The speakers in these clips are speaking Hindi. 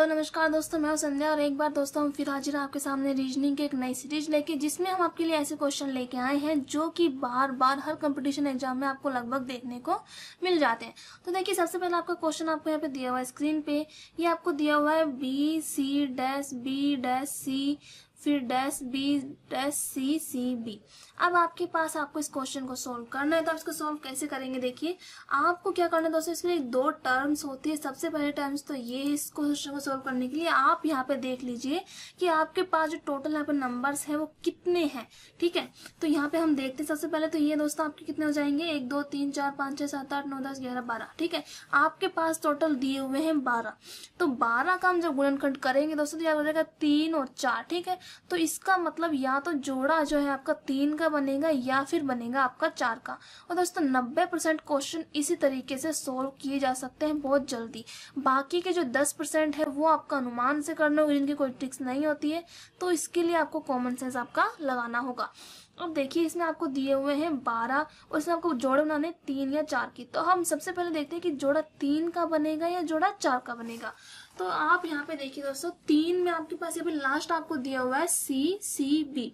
हेलो नमस्कार दोस्तों मैं संध्या और एक बार दोस्तों हम फिर हाजिर आपके सामने रीजनिंग की एक नई सीरीज लेके जिसमें हम आपके लिए ऐसे क्वेश्चन लेके आए हैं जो कि बार बार हर कंपटीशन एग्जाम में आपको लगभग देखने को मिल जाते हैं तो देखिए सबसे पहले आपका क्वेश्चन आपको यहाँ पे दिया हुआ है स्क्रीन पे ये आपको दिया हुआ है B C dash B dash C फिर dash B dash C C B अब आपके पास आपको इस क्वेश्चन को सोल्व करना है तो आप इसको सोल्व कैसे करेंगे देखिए आपको क्या करना है दोस्तों इसमें दो टर्म्स होती है सबसे पहले टर्म्स तो ये इस क्वेश्चन को सोल्व करने के लिए आप यहाँ पे देख लीजिए कि आपके पास जो टोटल यहाँ पे नंबर है वो कितने हैं ठीक है तो यहाँ पे हम देखते हैं सबसे पहले तो ये दोस्तों आपके कितने हो जाएंगे एक दो तीन चार पाँच छह सात आठ नौ दस ग्यारह बारह ठीक है आपके पास टोटल दिए हुए हैं बारह तो बारह का हम जब गुणनखंड करेंगे दोस्तों तो यहाँ हो जाएगा तीन और चार ठीक है तो इसका मतलब या तो जोड़ा जो है आपका तीन का बनेगा या फिर बनेगा आपका चार का और दोस्तों नब्बे परसेंट क्वेश्चन इसी तरीके से सोल्व किए जा सकते हैं बहुत जल्दी बाकी के जो दस परसेंट है वो आपका अनुमान से करना होगा जिनकी कोई ट्रिक्स नहीं होती है तो इसके लिए आपको कॉमन सेंस आपका लगाना होगा अब देखिए इसमें आपको दिए हुए हैं बारह और इसमें आपको जोड़े बनाने तीन या चार की तो हम सबसे पहले देखते हैं कि जोड़ा तीन का बनेगा या जोड़ा चार का बनेगा तो आप यहाँ पे देखिए दोस्तों तीन में आपके पास यहाँ पे लास्ट आपको दिया हुआ है सी सी बी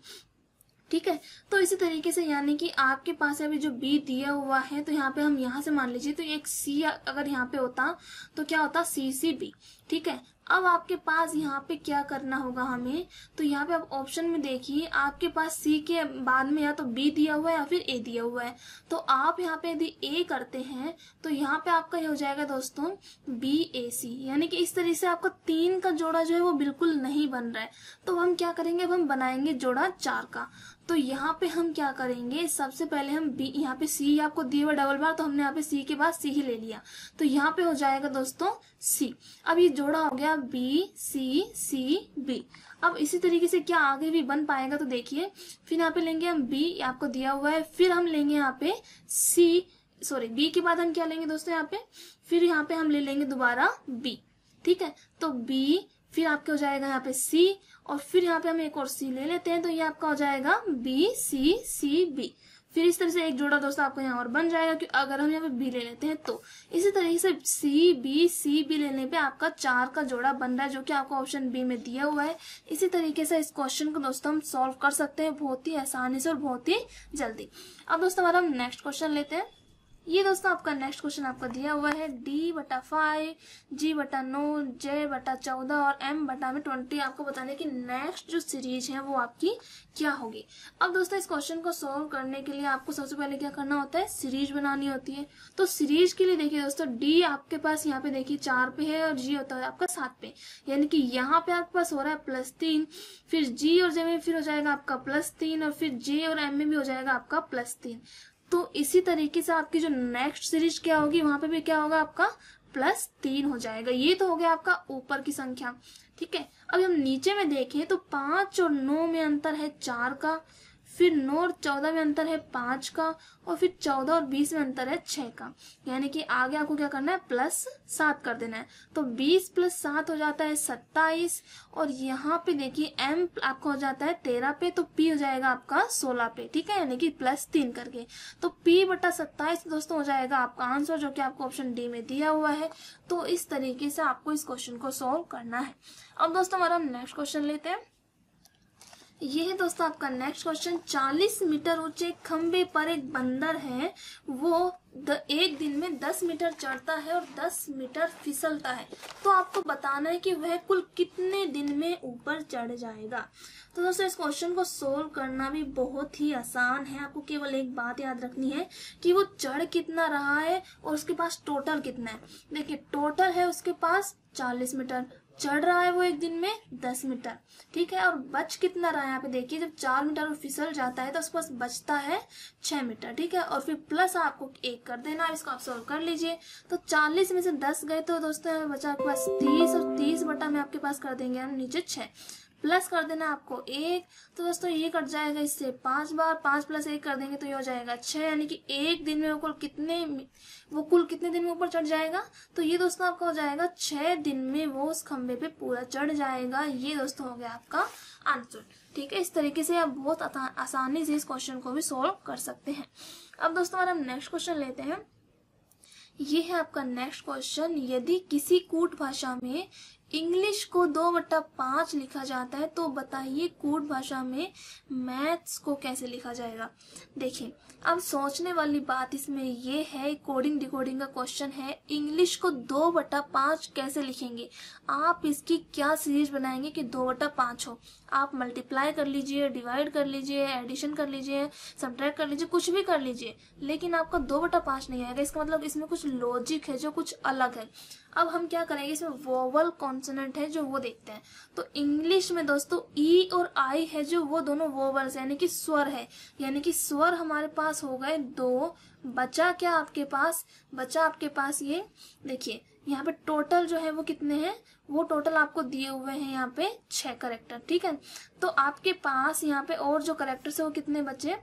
ठीक है तो इसी तरीके से यानी कि आपके पास अभी जो बी दिया हुआ है तो यहाँ पे हम यहाँ से मान लीजिए तो एक सी अगर यहाँ पे होता तो क्या होता सी सी बी ठीक है अब आपके पास यहाँ पे क्या करना होगा हमें तो यहाँ पे आप ऑप्शन में देखिए आपके पास सी के बाद में या तो बी दिया हुआ है या फिर ए दिया हुआ है तो आप यहाँ पे यदि ए करते हैं तो यहाँ पे आपका ये हो जाएगा दोस्तों बी ए सी यानी कि इस तरीके से आपका तीन का जोड़ा जो है वो बिल्कुल नहीं बन रहा है तो हम क्या करेंगे अब हम बनाएंगे जोड़ा चार का तो यहाँ पे हम क्या करेंगे सबसे पहले हम बी यहाँ पे सी आपको दिए हुआ डबल बार तो हमने यहाँ पे सी के बाद सी ही ले लिया तो यहाँ पे हो जाएगा दोस्तों सी अब ये जोड़ा हो गया बी सी सी बी अब इसी तरीके से क्या आगे भी बन पाएगा तो देखिए फिर यहाँ पे लेंगे हम बी आपको दिया हुआ है फिर हम लेंगे यहाँ पे सी सॉरी बी के बाद हम क्या लेंगे दोस्तों यहाँ पे फिर यहाँ पे हम ले लेंगे दोबारा बी ठीक है तो बी फिर आपका हो जाएगा यहाँ पे सी और फिर यहाँ पे हम एक और सी ले लेते हैं तो ये आपका हो जाएगा बी सी सी बी फिर इस तरह से एक जोड़ा दोस्तों आपको यहाँ और बन जाएगा क्योंकि अगर हम यहाँ पे बी ले लेते हैं तो इसी तरीके से सी बी सी बी लेने पे आपका चार का जोड़ा बन रहा है जो कि आपको ऑप्शन बी में दिया हुआ है इसी तरीके से इस क्वेश्चन को दोस्तों हम सॉल्व कर सकते हैं बहुत ही आसानी से और बहुत ही जल्दी अब दोस्तों हमारा हम नेक्स्ट क्वेश्चन लेते हैं ये दोस्तों आपका नेक्स्ट क्वेश्चन आपका दिया हुआ है डी बटा फाइव जी बटा नौ जे बटा चौदह और एम बटा में ट्वेंटी आपको बताने की नेक्स्ट जो सीरीज है वो आपकी क्या होगी अब दोस्तों इस क्वेश्चन को सोल्व करने के लिए आपको सबसे पहले क्या करना होता है सीरीज बनानी होती है तो सीरीज के लिए देखिए दोस्तों डी आपके पास यहाँ पे देखिए चार पे है और जी होता है आपका सात पे यानी कि यहाँ पे आपके पास हो रहा है प्लस तीन फिर जी और जे में फिर हो जाएगा आपका प्लस तीन और फिर जे और एम में भी हो जाएगा आपका प्लस तीन तो इसी तरीके से आपकी जो नेक्स्ट सीरीज क्या होगी वहां पे भी क्या होगा आपका प्लस तीन हो जाएगा ये तो हो गया आपका ऊपर की संख्या ठीक है अब हम नीचे में देखें तो पांच और नौ में अंतर है चार का फिर नौ और चौदह में अंतर है पांच का और फिर चौदह और बीस में अंतर है छह का यानी कि आगे आपको क्या करना है प्लस सात कर देना है तो बीस प्लस सात हो जाता है सत्ताईस और यहाँ पे देखिए एम आपका हो जाता है तेरह पे तो पी हो जाएगा आपका सोलह पे ठीक है यानी कि प्लस तीन करके तो पी बटा सत्ताईस दोस्तों हो जाएगा आपका आंसर जो कि आपको ऑप्शन डी में दिया हुआ है तो इस तरीके से आपको इस क्वेश्चन को सोल्व करना है अब दोस्तों हमारा हम नेक्स्ट क्वेश्चन लेते हैं ये है दोस्तों आपका नेक्स्ट क्वेश्चन 40 मीटर ऊंचे खंबे पर एक बंदर है वो द, एक दिन में 10 मीटर चढ़ता है और 10 मीटर फिसलता है तो आपको बताना है कि वह कुल कितने दिन में ऊपर चढ़ जाएगा तो दोस्तों इस क्वेश्चन को सोल्व करना भी बहुत ही आसान है आपको केवल एक बात याद रखनी है कि वो चढ़ कितना रहा है और उसके पास टोटल कितना है देखिए टोटल है उसके पास 40 मीटर चढ़ रहा है वो एक दिन में दस मीटर ठीक है और बच कितना रहा है यहाँ पे देखिए जब चार मीटर वो फिसल जाता है तो उसके पास बचता है छह मीटर ठीक है और फिर प्लस आपको एक कर देना इसको आप सॉल्व कर लीजिए तो चालीस में से दस गए तो दोस्तों बचा आपके पास तीस और तीस बटा में आपके पास कर देंगे हम नीचे छह प्लस कर देना आपको एक तो दोस्तों ये कट जाएगा इससे पांच बार पांच प्लस एक कर देंगे तो ये हो जाएगा छह यानी कि एक दिन में वो कुल कितने वो कुल कितने दिन में ऊपर चढ़ जाएगा तो ये दोस्तों आपका हो जाएगा छह दिन में वो उस खंबे पे पूरा चढ़ जाएगा ये दोस्तों हो गया आपका आंसर ठीक है इस तरीके से आप बहुत आसानी से इस क्वेश्चन को भी सोल्व कर सकते हैं अब दोस्तों हमारा नेक्स्ट क्वेश्चन लेते हैं ये है आपका नेक्स्ट क्वेश्चन यदि किसी कूट भाषा में इंग्लिश को दो बट्टा पांच लिखा जाता है तो बताइए कूट भाषा में मैथ्स को कैसे लिखा जाएगा देखिए अब सोचने वाली बात इसमें ये है कोडिंग डिकोडिंग का क्वेश्चन है इंग्लिश को दो बट्टा पांच कैसे लिखेंगे आप इसकी क्या सीरीज बनाएंगे कि दो बट्टा पांच हो आप मल्टीप्लाई कर लीजिए डिवाइड कर लीजिए एडिशन कर लीजिए सब्ट्रैक्ट कर लीजिए कुछ भी कर लीजिए लेकिन आपका दो बटा पांच नहीं आएगा इसका मतलब इसमें कुछ लॉजिक है जो कुछ अलग है अब हम क्या करेंगे इसमें वोवल कॉन्सोनेंट है जो वो देखते हैं तो इंग्लिश में दोस्तों ई e और आई है जो वो दोनों वोवल्स यानी कि स्वर है यानी कि स्वर हमारे पास हो गए दो बचा क्या आपके पास बचा आपके पास ये देखिए यहाँ पे टोटल जो है वो कितने हैं वो टोटल आपको दिए हुए हैं यहाँ पे छह करेक्टर ठीक है तो आपके पास यहाँ पे और जो करेक्टर्स है वो कितने बचे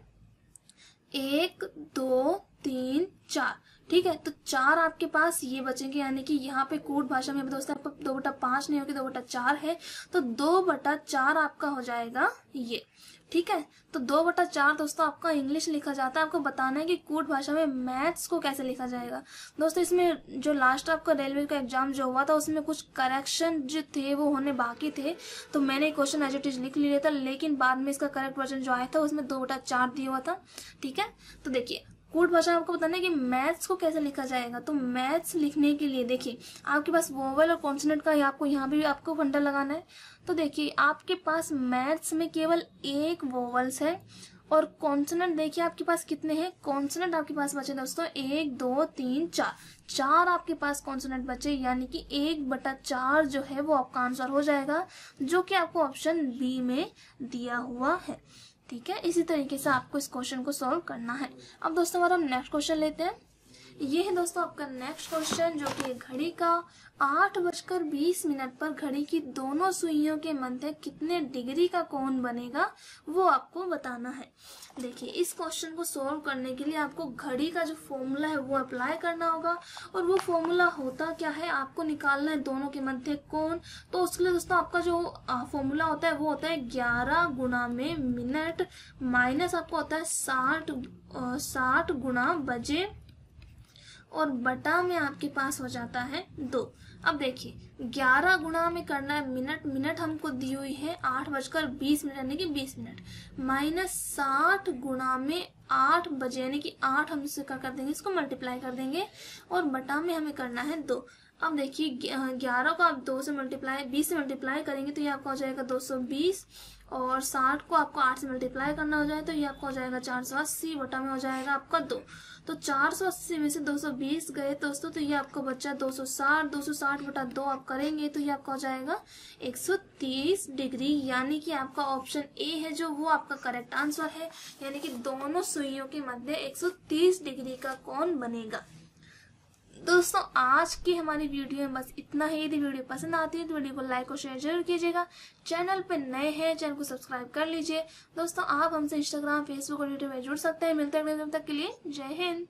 एक दो तीन चार ठीक है तो चार आपके पास ये बचेंगे यानी कि यहाँ पे कोट भाषा में दोस्तों आपका दो बटा पांच नहीं होगी दो बटा चार है तो दो बटा चार आपका हो जाएगा ये ठीक है तो दो बटा चार दोस्तों आपका इंग्लिश लिखा जाता है आपको बताना है कि कूट भाषा में मैथ्स को कैसे लिखा जाएगा दोस्तों इसमें जो लास्ट आपका रेलवे का एग्जाम जो हुआ था उसमें कुछ करेक्शन जो थे वो होने बाकी थे तो मैंने क्वेश्चन एज इट इज लिख लिया था लेकिन बाद में इसका करेक्ट वर्जन जो आया था उसमें दो बटा चार दिया हुआ था ठीक है तो देखिए कूट भाषा आपको बताना है कि मैथ्स को कैसे लिखा जाएगा तो मैथ्स लिखने के लिए देखिए आपके पास वोवल और कॉन्सनेंट का आपको यहाँ भी आपको फंडा लगाना है तो देखिए आपके पास मैथ्स में केवल एक वोवल्स है और कॉन्सनेंट देखिए आपके पास कितने हैं कॉन्सनेंट आपके पास बचे दोस्तों एक दो तीन चार चार आपके पास कॉन्सनेट बचे यानी कि एक बटा चार जो है वो आपका आंसर हो जाएगा जो कि आपको ऑप्शन बी में दिया हुआ है ठीक है इसी तरीके से आपको इस क्वेश्चन को सॉल्व करना है अब दोस्तों हमारा हम नेक्स्ट क्वेश्चन लेते हैं ये है दोस्तों आपका नेक्स्ट क्वेश्चन जो कि घड़ी का आठ बजकर बीस मिनट पर घड़ी की दोनों सुइयों के मध्य कितने डिग्री का कोण बनेगा वो आपको बताना है देखिए इस क्वेश्चन को सोल्व करने के लिए आपको घड़ी का जो फॉर्मूला है वो अप्लाई करना होगा और वो फॉर्मूला होता क्या है आपको निकालना है दोनों के मध्य कोण तो उसके लिए दोस्तों आपका जो फॉर्मूला होता है वो होता है ग्यारह गुना में मिनट माइनस आपको होता है साठ साठ गुना बजे और बटा में आपके पास हो जाता है दो अब देखिए ग्यारह गुणा में करना है मिनट मिनट हमको दी हुई है आठ बजकर बीस मिनट यानी कि बीस मिनट माइनस साठ गुणा में आठ बजे यानी कि आठ हम इसे क्या कर देंगे इसको मल्टीप्लाई कर देंगे और बटा में हमें करना है दो अब देखिए ग्यारह को आप दो से मल्टीप्लाई बीस से मल्टीप्लाई करेंगे तो ये आपका हो जाएगा दो सौ बीस और साठ को आपको आठ से मल्टीप्लाई करना हो जाए तो ये आपका हो जाएगा चार सौ अस्सी बटा में हो जाएगा आपका दो तो चार सौ अस्सी में से दो सौ बीस गए दोस्तों तो ये आपका बच्चा दो सौ साठ दो सौ साठ बटा दो आप करेंगे तो ये आपका हो जाएगा एक सौ तीस डिग्री यानी कि आपका ऑप्शन ए है जो वो आपका करेक्ट आंसर है यानी कि दोनों सुइयों के मध्य एक सौ तीस डिग्री का कौन बनेगा दोस्तों आज की हमारी वीडियो में बस इतना ही यदि वीडियो पसंद आती है तो वीडियो को लाइक और शेयर जरूर कीजिएगा चैनल पर नए हैं चैनल को सब्सक्राइब कर लीजिए दोस्तों आप हमसे इंस्टाग्राम फेसबुक और यूट्यूब में जुड़ सकते हैं मिलते हैं तक के लिए जय हिंद